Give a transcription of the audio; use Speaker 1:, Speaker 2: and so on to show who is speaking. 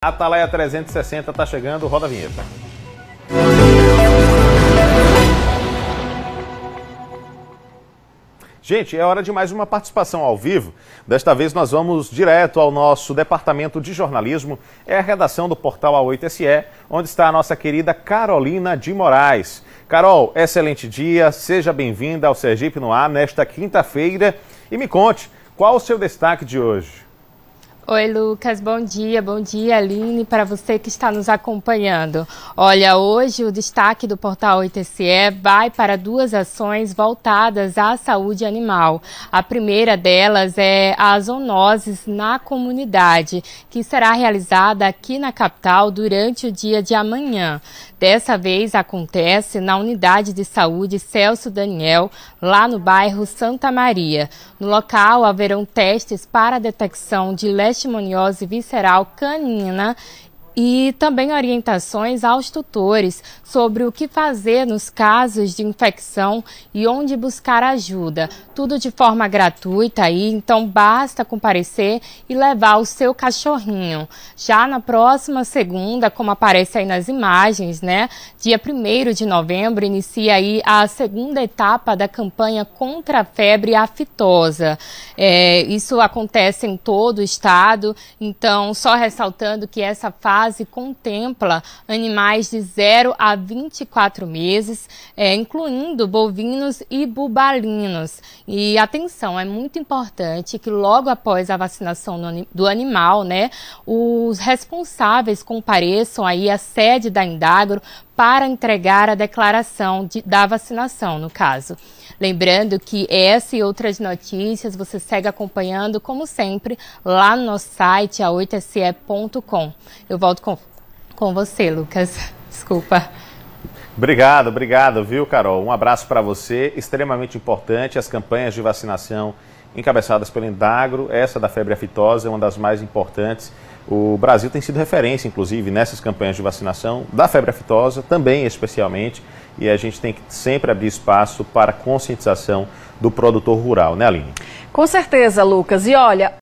Speaker 1: Atalaia 360 está chegando, roda a vinheta. Gente, é hora de mais uma participação ao vivo. Desta vez nós vamos direto ao nosso departamento de jornalismo, é a redação do portal A8SE, onde está a nossa querida Carolina de Moraes. Carol, excelente dia, seja bem-vinda ao Sergipe no Ar nesta quinta-feira e me conte qual o seu destaque de hoje.
Speaker 2: Oi, Lucas, bom dia, bom dia, Aline, para você que está nos acompanhando. Olha, hoje o destaque do portal ITCE vai para duas ações voltadas à saúde animal. A primeira delas é a zoonoses na comunidade, que será realizada aqui na capital durante o dia de amanhã. Dessa vez acontece na unidade de saúde Celso Daniel, lá no bairro Santa Maria. No local haverão testes para detecção de leste leishmaniose visceral canina e também orientações aos tutores sobre o que fazer nos casos de infecção e onde buscar ajuda. Tudo de forma gratuita aí, então basta comparecer e levar o seu cachorrinho. Já na próxima segunda, como aparece aí nas imagens, né? Dia 1 de novembro inicia aí a segunda etapa da campanha contra a febre aftosa. É, isso acontece em todo o estado, então só ressaltando que essa fase fase contempla animais de 0 a 24 meses, é, incluindo bovinos e bubalinos. E atenção, é muito importante que logo após a vacinação do animal, né, os responsáveis compareçam aí à sede da Indagro para entregar a declaração de, da vacinação, no caso. Lembrando que essa e outras notícias você segue acompanhando, como sempre, lá no nosso site, a8se.com. Eu volto com, com você, Lucas. Desculpa.
Speaker 1: Obrigado, obrigado, viu, Carol? Um abraço para você. Extremamente importante as campanhas de vacinação encabeçadas pelo Indagro. Essa da febre aftosa é uma das mais importantes o Brasil tem sido referência, inclusive, nessas campanhas de vacinação da febre aftosa, também especialmente, e a gente tem que sempre abrir espaço para a conscientização do produtor rural, né, Aline?
Speaker 2: Com certeza, Lucas. E olha,